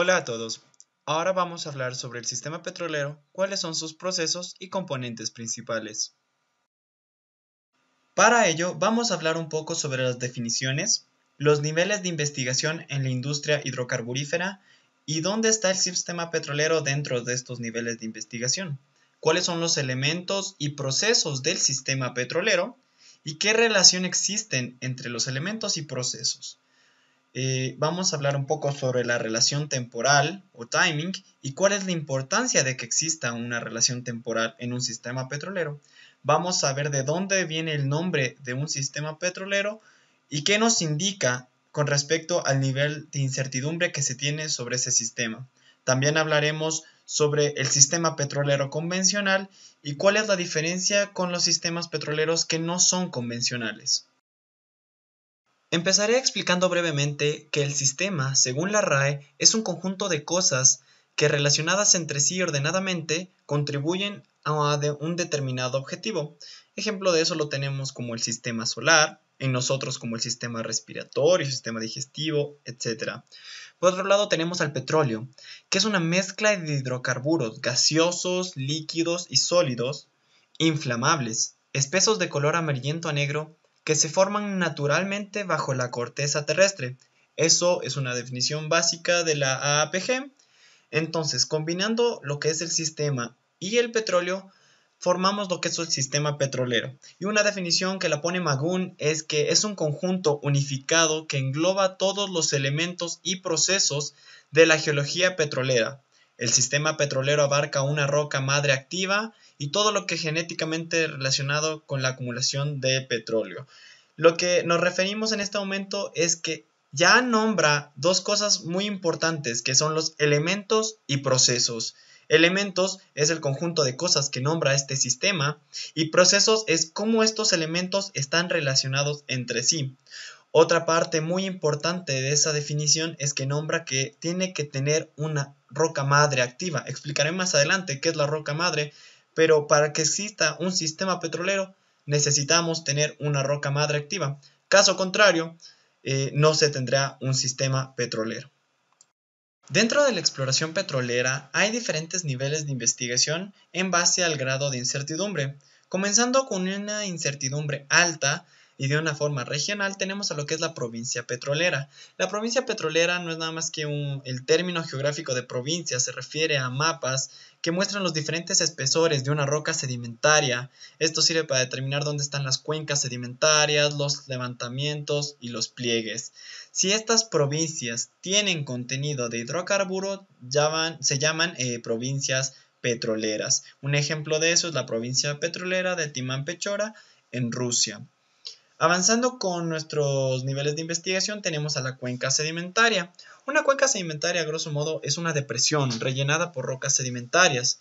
Hola a todos. Ahora vamos a hablar sobre el sistema petrolero, cuáles son sus procesos y componentes principales. Para ello, vamos a hablar un poco sobre las definiciones, los niveles de investigación en la industria hidrocarburífera y dónde está el sistema petrolero dentro de estos niveles de investigación, cuáles son los elementos y procesos del sistema petrolero y qué relación existen entre los elementos y procesos. Eh, vamos a hablar un poco sobre la relación temporal o timing y cuál es la importancia de que exista una relación temporal en un sistema petrolero. Vamos a ver de dónde viene el nombre de un sistema petrolero y qué nos indica con respecto al nivel de incertidumbre que se tiene sobre ese sistema. También hablaremos sobre el sistema petrolero convencional y cuál es la diferencia con los sistemas petroleros que no son convencionales. Empezaré explicando brevemente que el sistema, según la RAE, es un conjunto de cosas que relacionadas entre sí ordenadamente contribuyen a un determinado objetivo. Ejemplo de eso lo tenemos como el sistema solar, en nosotros como el sistema respiratorio, sistema digestivo, etc. Por otro lado tenemos al petróleo, que es una mezcla de hidrocarburos gaseosos, líquidos y sólidos, inflamables, espesos de color amarillento a negro que se forman naturalmente bajo la corteza terrestre. Eso es una definición básica de la AAPG. Entonces, combinando lo que es el sistema y el petróleo, formamos lo que es el sistema petrolero. Y una definición que la pone Magun es que es un conjunto unificado que engloba todos los elementos y procesos de la geología petrolera. El sistema petrolero abarca una roca madre activa y todo lo que genéticamente relacionado con la acumulación de petróleo. Lo que nos referimos en este momento es que ya nombra dos cosas muy importantes que son los elementos y procesos. Elementos es el conjunto de cosas que nombra este sistema y procesos es cómo estos elementos están relacionados entre sí. Otra parte muy importante de esa definición es que nombra que tiene que tener una roca madre activa. Explicaré más adelante qué es la roca madre, pero para que exista un sistema petrolero necesitamos tener una roca madre activa. Caso contrario, eh, no se tendrá un sistema petrolero. Dentro de la exploración petrolera hay diferentes niveles de investigación en base al grado de incertidumbre, comenzando con una incertidumbre alta y de una forma regional tenemos a lo que es la provincia petrolera. La provincia petrolera no es nada más que el término geográfico de provincia, se refiere a mapas que muestran los diferentes espesores de una roca sedimentaria. Esto sirve para determinar dónde están las cuencas sedimentarias, los levantamientos y los pliegues. Si estas provincias tienen contenido de hidrocarburo, se llaman eh, provincias petroleras. Un ejemplo de eso es la provincia petrolera de Timán Pechora en Rusia. Avanzando con nuestros niveles de investigación, tenemos a la cuenca sedimentaria. Una cuenca sedimentaria, a grosso modo, es una depresión rellenada por rocas sedimentarias.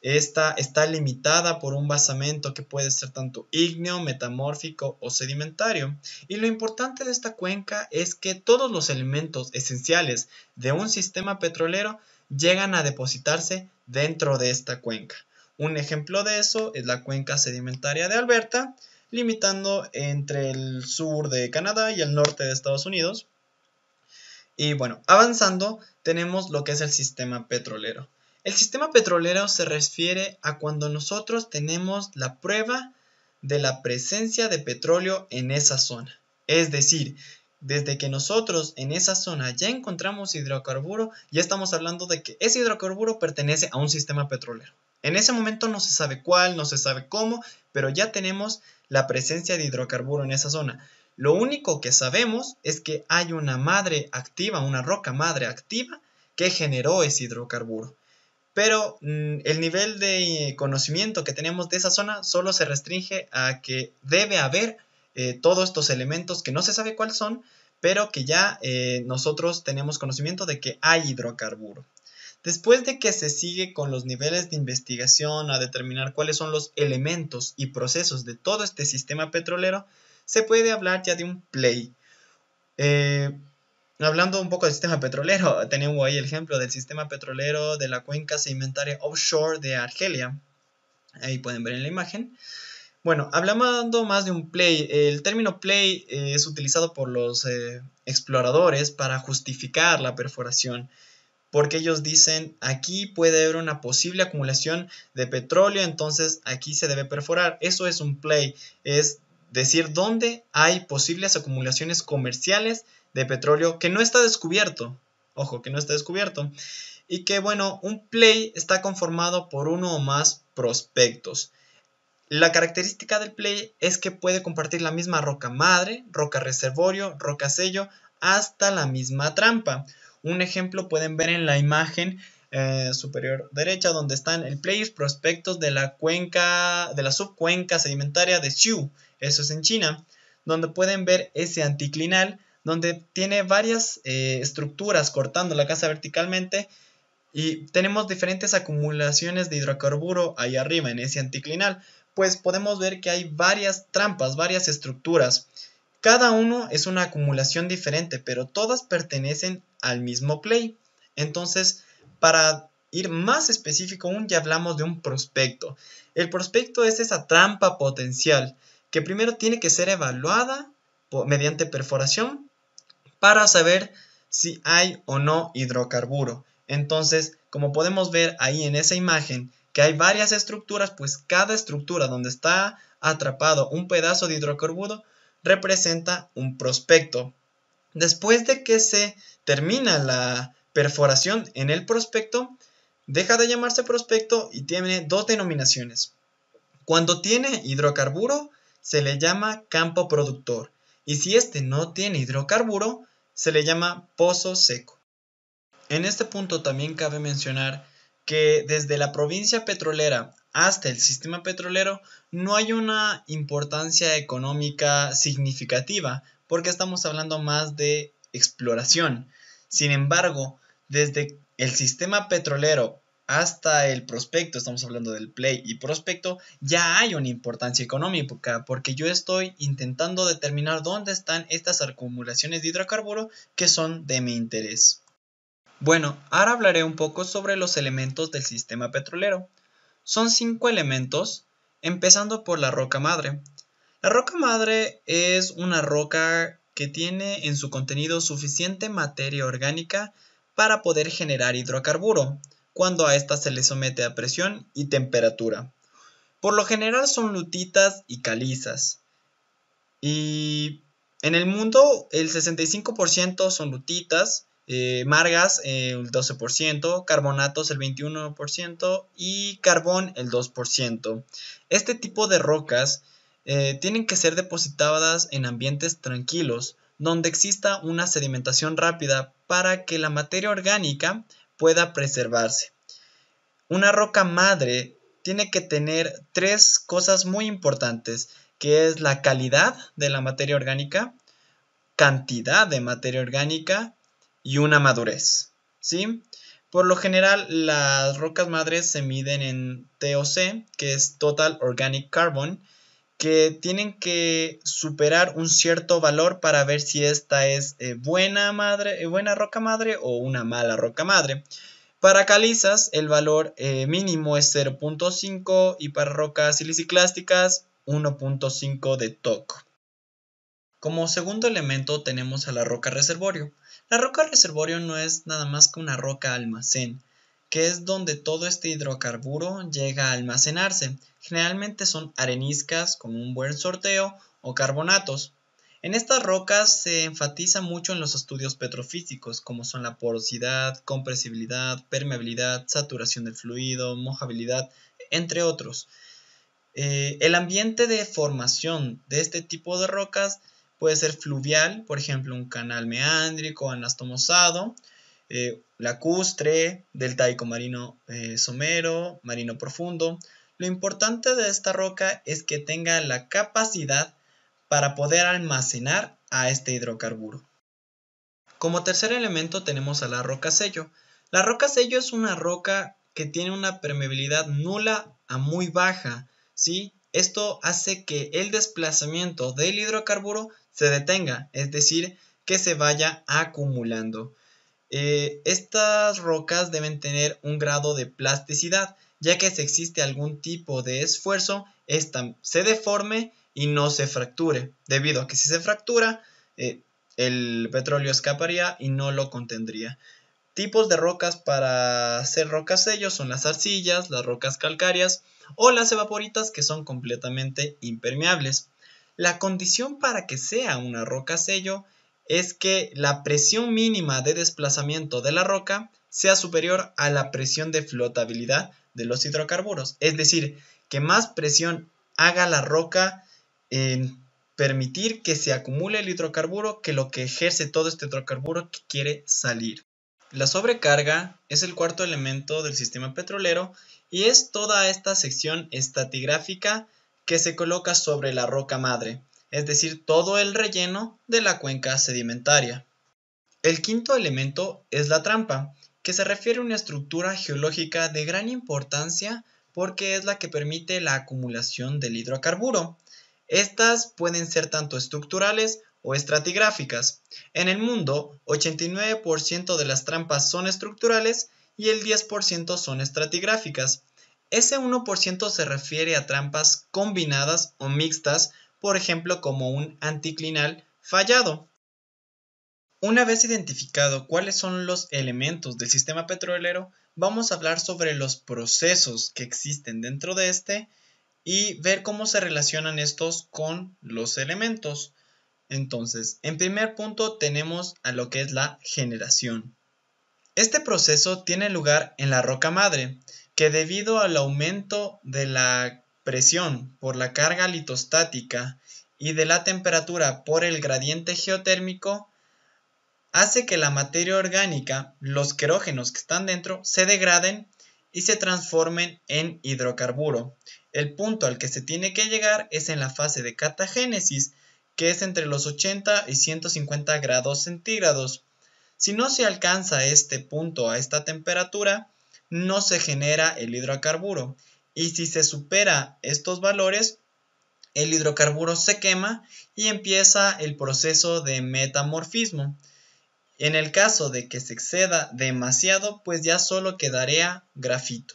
Esta está limitada por un basamento que puede ser tanto ígneo, metamórfico o sedimentario. Y lo importante de esta cuenca es que todos los elementos esenciales de un sistema petrolero llegan a depositarse dentro de esta cuenca. Un ejemplo de eso es la cuenca sedimentaria de Alberta, limitando entre el sur de Canadá y el norte de Estados Unidos. Y bueno, avanzando, tenemos lo que es el sistema petrolero. El sistema petrolero se refiere a cuando nosotros tenemos la prueba de la presencia de petróleo en esa zona. Es decir, desde que nosotros en esa zona ya encontramos hidrocarburo, ya estamos hablando de que ese hidrocarburo pertenece a un sistema petrolero. En ese momento no se sabe cuál, no se sabe cómo, pero ya tenemos la presencia de hidrocarburo en esa zona. Lo único que sabemos es que hay una madre activa, una roca madre activa que generó ese hidrocarburo. Pero mm, el nivel de eh, conocimiento que tenemos de esa zona solo se restringe a que debe haber eh, todos estos elementos que no se sabe cuáles son, pero que ya eh, nosotros tenemos conocimiento de que hay hidrocarburo. Después de que se sigue con los niveles de investigación a determinar cuáles son los elementos y procesos de todo este sistema petrolero, se puede hablar ya de un play. Eh, hablando un poco del sistema petrolero, tenemos ahí el ejemplo del sistema petrolero de la cuenca sedimentaria offshore de Argelia. Ahí pueden ver en la imagen. Bueno, hablando más de un play, el término play eh, es utilizado por los eh, exploradores para justificar la perforación porque ellos dicen aquí puede haber una posible acumulación de petróleo, entonces aquí se debe perforar. Eso es un play, es decir dónde hay posibles acumulaciones comerciales de petróleo que no está descubierto. Ojo, que no está descubierto. Y que bueno, un play está conformado por uno o más prospectos. La característica del play es que puede compartir la misma roca madre, roca reservorio, roca sello, hasta la misma trampa. Un ejemplo pueden ver en la imagen eh, superior derecha donde están el players prospectos de la cuenca, de la subcuenca sedimentaria de Xiu, eso es en China, donde pueden ver ese anticlinal donde tiene varias eh, estructuras cortando la casa verticalmente y tenemos diferentes acumulaciones de hidrocarburo ahí arriba en ese anticlinal, pues podemos ver que hay varias trampas, varias estructuras cada uno es una acumulación diferente, pero todas pertenecen al mismo play. Entonces, para ir más específico aún, ya hablamos de un prospecto. El prospecto es esa trampa potencial que primero tiene que ser evaluada mediante perforación para saber si hay o no hidrocarburo. Entonces, como podemos ver ahí en esa imagen, que hay varias estructuras, pues cada estructura donde está atrapado un pedazo de hidrocarburo representa un prospecto. Después de que se termina la perforación en el prospecto, deja de llamarse prospecto y tiene dos denominaciones. Cuando tiene hidrocarburo, se le llama campo productor y si este no tiene hidrocarburo, se le llama pozo seco. En este punto también cabe mencionar que desde la provincia petrolera hasta el sistema petrolero, no hay una importancia económica significativa, porque estamos hablando más de exploración. Sin embargo, desde el sistema petrolero hasta el prospecto, estamos hablando del play y prospecto, ya hay una importancia económica porque yo estoy intentando determinar dónde están estas acumulaciones de hidrocarburo que son de mi interés. Bueno, ahora hablaré un poco sobre los elementos del sistema petrolero son cinco elementos, empezando por la roca madre. La roca madre es una roca que tiene en su contenido suficiente materia orgánica para poder generar hidrocarburo, cuando a ésta se le somete a presión y temperatura. Por lo general son lutitas y calizas. Y en el mundo el 65% son lutitas, eh, margas eh, el 12%, carbonatos el 21% y carbón el 2%. Este tipo de rocas eh, tienen que ser depositadas en ambientes tranquilos, donde exista una sedimentación rápida para que la materia orgánica pueda preservarse. Una roca madre tiene que tener tres cosas muy importantes, que es la calidad de la materia orgánica, cantidad de materia orgánica y una madurez. ¿Sí? Por lo general, las rocas madres se miden en TOC, que es Total Organic Carbon, que tienen que superar un cierto valor para ver si esta es eh, buena, madre, eh, buena roca madre o una mala roca madre. Para calizas, el valor eh, mínimo es 0.5 y para rocas siliciclásticas, 1.5 de TOC. Como segundo elemento tenemos a la roca reservorio. La roca reservorio no es nada más que una roca almacén, que es donde todo este hidrocarburo llega a almacenarse. Generalmente son areniscas con un buen sorteo o carbonatos. En estas rocas se enfatiza mucho en los estudios petrofísicos, como son la porosidad, compresibilidad, permeabilidad, saturación del fluido, mojabilidad, entre otros. Eh, el ambiente de formación de este tipo de rocas Puede ser fluvial, por ejemplo, un canal meándrico, anastomosado, eh, lacustre, deltaico marino eh, somero, marino profundo. Lo importante de esta roca es que tenga la capacidad para poder almacenar a este hidrocarburo. Como tercer elemento tenemos a la roca sello. La roca sello es una roca que tiene una permeabilidad nula a muy baja, ¿sí? Esto hace que el desplazamiento del hidrocarburo se detenga, es decir, que se vaya acumulando. Eh, estas rocas deben tener un grado de plasticidad, ya que si existe algún tipo de esfuerzo, esta se deforme y no se fracture, debido a que si se fractura, eh, el petróleo escaparía y no lo contendría. Tipos de rocas para hacer rocas sellos son las arcillas, las rocas calcáreas, o las evaporitas que son completamente impermeables. La condición para que sea una roca sello es que la presión mínima de desplazamiento de la roca sea superior a la presión de flotabilidad de los hidrocarburos. Es decir, que más presión haga la roca en permitir que se acumule el hidrocarburo que lo que ejerce todo este hidrocarburo que quiere salir. La sobrecarga es el cuarto elemento del sistema petrolero y es toda esta sección estratigráfica que se coloca sobre la roca madre, es decir, todo el relleno de la cuenca sedimentaria. El quinto elemento es la trampa, que se refiere a una estructura geológica de gran importancia porque es la que permite la acumulación del hidrocarburo. Estas pueden ser tanto estructurales o estratigráficas. En el mundo, 89% de las trampas son estructurales y el 10% son estratigráficas. Ese 1% se refiere a trampas combinadas o mixtas, por ejemplo como un anticlinal fallado. Una vez identificado cuáles son los elementos del sistema petrolero, vamos a hablar sobre los procesos que existen dentro de este y ver cómo se relacionan estos con los elementos. Entonces, en primer punto tenemos a lo que es la generación. Este proceso tiene lugar en la roca madre, que debido al aumento de la presión por la carga litostática y de la temperatura por el gradiente geotérmico, hace que la materia orgánica, los querógenos que están dentro, se degraden y se transformen en hidrocarburo. El punto al que se tiene que llegar es en la fase de catagénesis, que es entre los 80 y 150 grados centígrados. Si no se alcanza este punto a esta temperatura, no se genera el hidrocarburo. Y si se supera estos valores, el hidrocarburo se quema y empieza el proceso de metamorfismo. En el caso de que se exceda demasiado, pues ya solo quedaría grafito.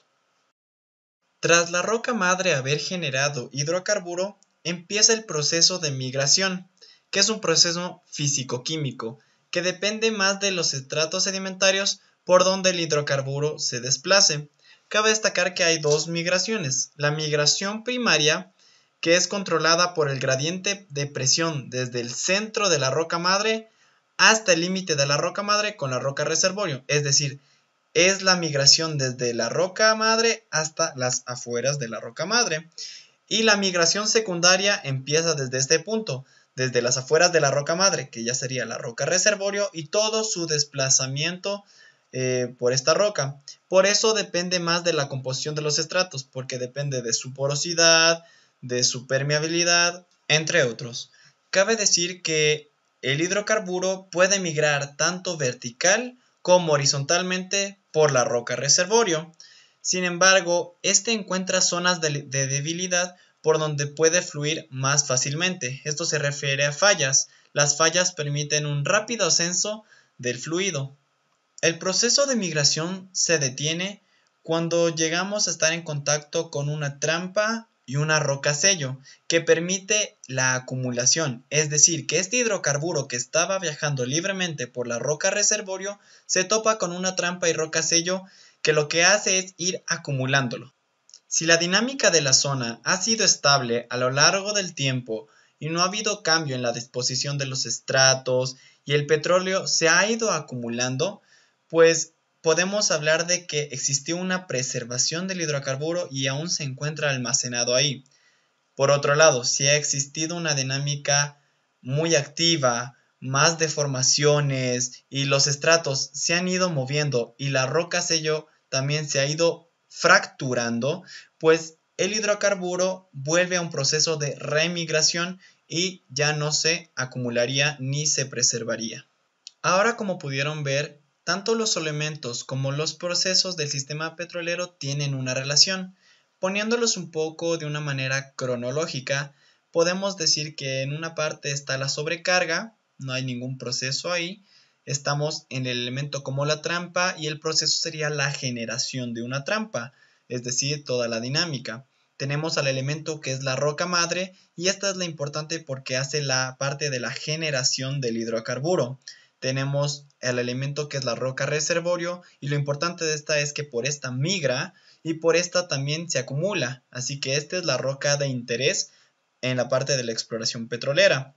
Tras la roca madre haber generado hidrocarburo, empieza el proceso de migración, que es un proceso físico-químico que depende más de los estratos sedimentarios por donde el hidrocarburo se desplace. Cabe destacar que hay dos migraciones. La migración primaria, que es controlada por el gradiente de presión desde el centro de la roca madre hasta el límite de la roca madre con la roca reservorio, es decir, es la migración desde la roca madre hasta las afueras de la roca madre. Y la migración secundaria empieza desde este punto, desde las afueras de la roca madre, que ya sería la roca reservorio, y todo su desplazamiento eh, por esta roca. Por eso depende más de la composición de los estratos, porque depende de su porosidad, de su permeabilidad, entre otros. Cabe decir que el hidrocarburo puede migrar tanto vertical como horizontalmente por la roca reservorio. Sin embargo, este encuentra zonas de debilidad por donde puede fluir más fácilmente. Esto se refiere a fallas. Las fallas permiten un rápido ascenso del fluido. El proceso de migración se detiene cuando llegamos a estar en contacto con una trampa y una roca sello que permite la acumulación, es decir, que este hidrocarburo que estaba viajando libremente por la roca reservorio se topa con una trampa y roca sello que lo que hace es ir acumulándolo. Si la dinámica de la zona ha sido estable a lo largo del tiempo y no ha habido cambio en la disposición de los estratos y el petróleo se ha ido acumulando, pues podemos hablar de que existió una preservación del hidrocarburo y aún se encuentra almacenado ahí. Por otro lado, si ha existido una dinámica muy activa, más deformaciones y los estratos se han ido moviendo y la roca sello también se ha ido fracturando, pues el hidrocarburo vuelve a un proceso de remigración y ya no se acumularía ni se preservaría. Ahora, como pudieron ver, tanto los elementos como los procesos del sistema petrolero tienen una relación. Poniéndolos un poco de una manera cronológica, podemos decir que en una parte está la sobrecarga, no hay ningún proceso ahí, estamos en el elemento como la trampa y el proceso sería la generación de una trampa, es decir, toda la dinámica. Tenemos al elemento que es la roca madre y esta es la importante porque hace la parte de la generación del hidrocarburo. Tenemos el elemento que es la roca reservorio y lo importante de esta es que por esta migra y por esta también se acumula, así que esta es la roca de interés en la parte de la exploración petrolera.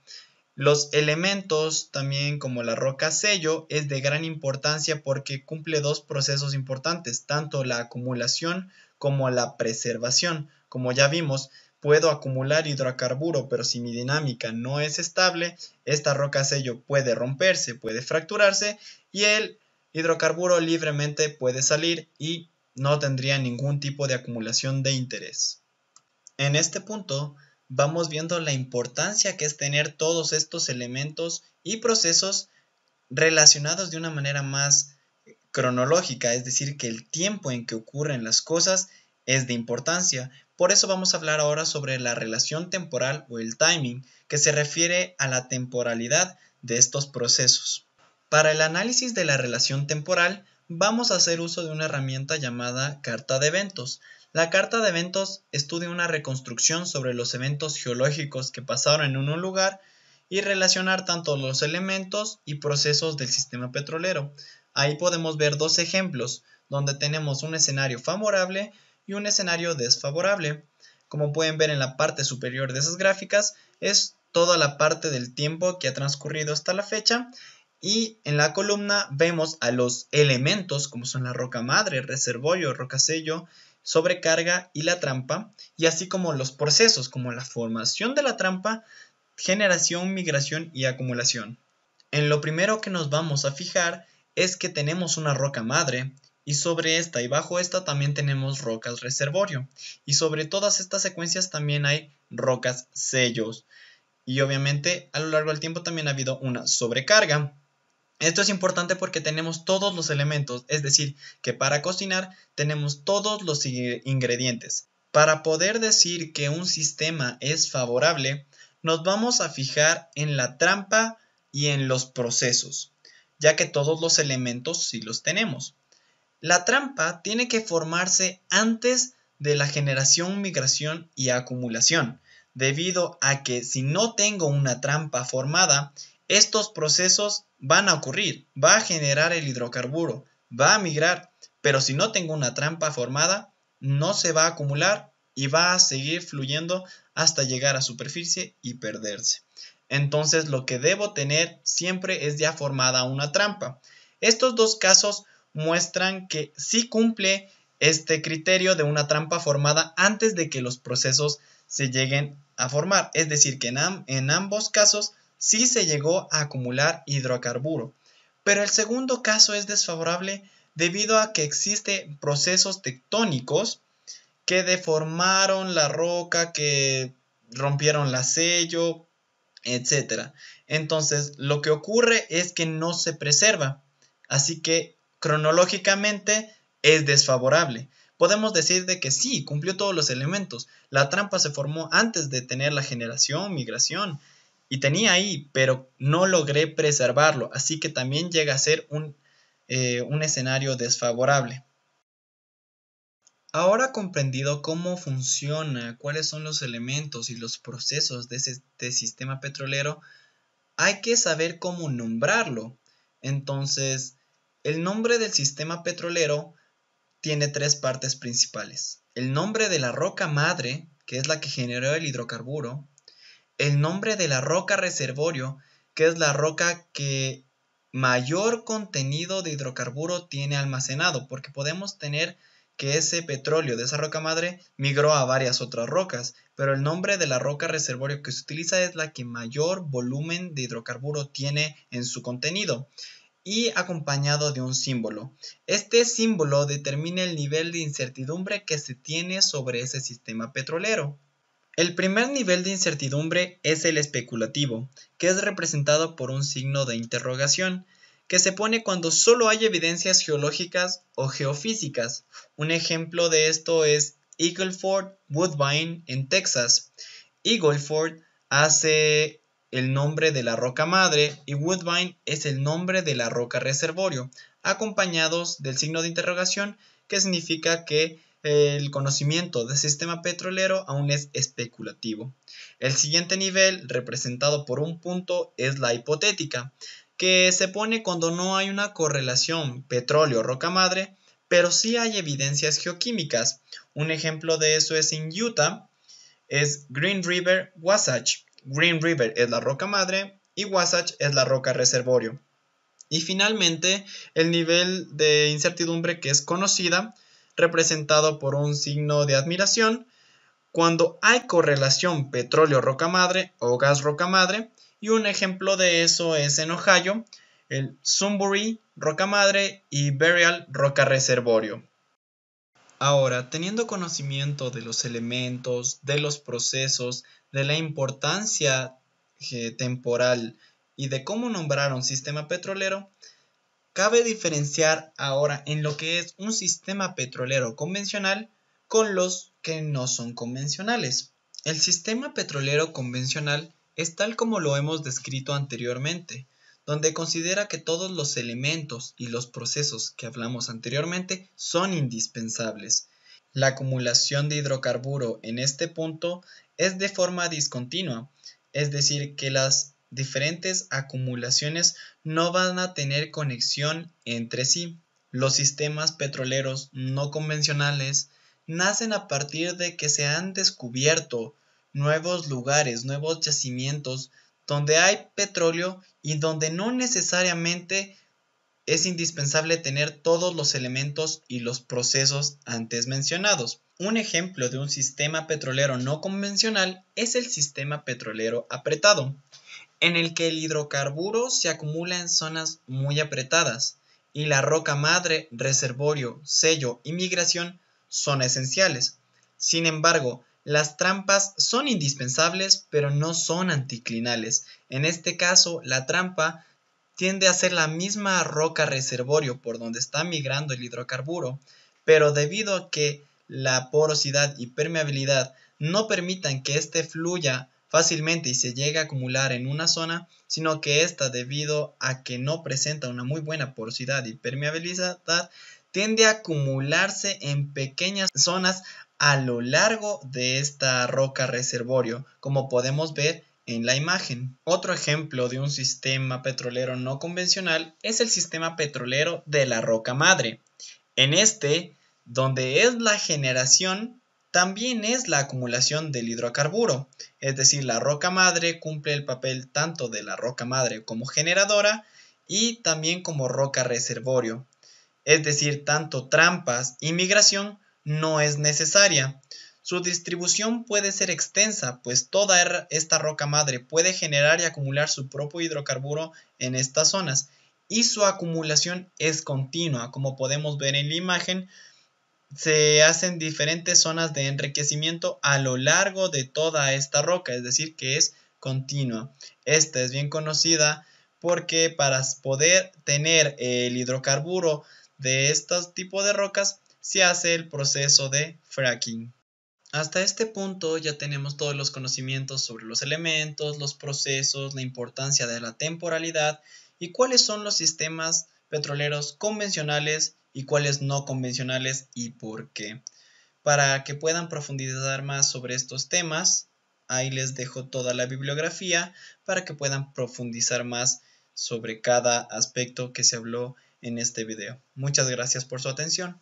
Los elementos, también como la roca sello, es de gran importancia porque cumple dos procesos importantes, tanto la acumulación como la preservación. Como ya vimos, puedo acumular hidrocarburo, pero si mi dinámica no es estable, esta roca sello puede romperse, puede fracturarse y el hidrocarburo libremente puede salir y no tendría ningún tipo de acumulación de interés. En este punto, vamos viendo la importancia que es tener todos estos elementos y procesos relacionados de una manera más cronológica, es decir, que el tiempo en que ocurren las cosas es de importancia. Por eso vamos a hablar ahora sobre la relación temporal o el timing, que se refiere a la temporalidad de estos procesos. Para el análisis de la relación temporal, vamos a hacer uso de una herramienta llamada carta de eventos. La carta de eventos estudia una reconstrucción sobre los eventos geológicos que pasaron en un lugar y relacionar tanto los elementos y procesos del sistema petrolero. Ahí podemos ver dos ejemplos donde tenemos un escenario favorable y un escenario desfavorable. Como pueden ver en la parte superior de esas gráficas es toda la parte del tiempo que ha transcurrido hasta la fecha y en la columna vemos a los elementos como son la roca madre, reservorio, rocasello sobrecarga y la trampa, y así como los procesos como la formación de la trampa, generación, migración y acumulación. En lo primero que nos vamos a fijar es que tenemos una roca madre, y sobre esta y bajo esta también tenemos rocas reservorio, y sobre todas estas secuencias también hay rocas sellos. Y obviamente a lo largo del tiempo también ha habido una sobrecarga, esto es importante porque tenemos todos los elementos, es decir, que para cocinar tenemos todos los ingredientes. Para poder decir que un sistema es favorable, nos vamos a fijar en la trampa y en los procesos, ya que todos los elementos sí los tenemos. La trampa tiene que formarse antes de la generación, migración y acumulación, debido a que si no tengo una trampa formada, estos procesos van a ocurrir, va a generar el hidrocarburo, va a migrar, pero si no tengo una trampa formada, no se va a acumular y va a seguir fluyendo hasta llegar a superficie y perderse. Entonces lo que debo tener siempre es ya formada una trampa. Estos dos casos muestran que sí cumple este criterio de una trampa formada antes de que los procesos se lleguen a formar. Es decir, que en, en ambos casos sí se llegó a acumular hidrocarburo, pero el segundo caso es desfavorable debido a que existen procesos tectónicos que deformaron la roca, que rompieron la sello, etc. Entonces, lo que ocurre es que no se preserva, así que cronológicamente es desfavorable. Podemos decir de que sí, cumplió todos los elementos. La trampa se formó antes de tener la generación, migración, y tenía ahí, pero no logré preservarlo, así que también llega a ser eh, un, escenario desfavorable. Ahora comprendido cómo funciona, cuáles son los elementos y los procesos de este sistema petrolero, hay que saber cómo nombrarlo. Entonces, el nombre del sistema petrolero tiene tres partes principales. El nombre de la roca madre, que es la que generó el hidrocarburo, el nombre de la roca reservorio, que es la roca que mayor contenido de hidrocarburo tiene almacenado, porque podemos tener que ese petróleo de esa roca madre migró a varias otras rocas, pero el nombre de la roca reservorio que se utiliza es la que mayor volumen de hidrocarburo tiene en su contenido y acompañado de un símbolo. Este símbolo determina el nivel de incertidumbre que se tiene sobre ese sistema petrolero. El primer nivel de incertidumbre es el especulativo, que es representado por un signo de interrogación, que se pone cuando solo hay evidencias geológicas o geofísicas. Un ejemplo de esto es Eagle Ford Woodbine en Texas. Ford hace el nombre de la roca madre y Woodbine es el nombre de la roca reservorio, acompañados del signo de interrogación que significa que el conocimiento del sistema petrolero aún es especulativo. El siguiente nivel, representado por un punto, es la hipotética, que se pone cuando no hay una correlación petróleo-roca madre, pero sí hay evidencias geoquímicas. Un ejemplo de eso es en Utah, es Green River Wasatch. Green River es la roca madre y Wasatch es la roca reservorio. Y finalmente, el nivel de incertidumbre que es conocida, representado por un signo de admiración. Cuando hay correlación petróleo-roca madre o gas-roca madre, y un ejemplo de eso es en Ohio, el Sunbury Roca Madre y Burial Roca Reservorio. Ahora, teniendo conocimiento de los elementos, de los procesos, de la importancia eh, temporal y de cómo nombrar un sistema petrolero, Cabe diferenciar ahora en lo que es un sistema petrolero convencional con los que no son convencionales. El sistema petrolero convencional es tal como lo hemos descrito anteriormente, donde considera que todos los elementos y los procesos que hablamos anteriormente son indispensables. La acumulación de hidrocarburo en este punto es de forma discontinua, es decir, que las diferentes acumulaciones no van a tener conexión entre sí. Los sistemas petroleros no convencionales nacen a partir de que se han descubierto nuevos lugares, nuevos yacimientos donde hay petróleo y donde no necesariamente es indispensable tener todos los elementos y los procesos antes mencionados. Un ejemplo de un sistema petrolero no convencional es el sistema petrolero apretado en el que el hidrocarburo se acumula en zonas muy apretadas y la roca madre, reservorio, sello y migración son esenciales. Sin embargo, las trampas son indispensables, pero no son anticlinales. En este caso, la trampa tiende a ser la misma roca reservorio por donde está migrando el hidrocarburo, pero debido a que la porosidad y permeabilidad no permitan que este fluya fácilmente y se llega a acumular en una zona, sino que esta debido a que no presenta una muy buena porosidad y permeabilidad, tiende a acumularse en pequeñas zonas a lo largo de esta roca reservorio, como podemos ver en la imagen. Otro ejemplo de un sistema petrolero no convencional es el sistema petrolero de la roca madre. En este, donde es la generación también es la acumulación del hidrocarburo, es decir, la roca madre cumple el papel tanto de la roca madre como generadora y también como roca reservorio, es decir, tanto trampas y migración no es necesaria. Su distribución puede ser extensa, pues toda er, esta roca madre puede generar y acumular su propio hidrocarburo en estas zonas, y su acumulación es continua, como podemos ver en la imagen, se hacen diferentes zonas de enriquecimiento a lo largo de toda esta roca, es decir, que es continua. Esta es bien conocida porque para poder tener el hidrocarburo de estos tipos de rocas se hace el proceso de fracking. Hasta este punto ya tenemos todos los conocimientos sobre los elementos, los procesos, la importancia de la temporalidad y cuáles son los sistemas petroleros convencionales y cuáles no convencionales y por qué. Para que puedan profundizar más sobre estos temas, ahí les dejo toda la bibliografía para que puedan profundizar más sobre cada aspecto que se habló en este video. Muchas gracias por su atención.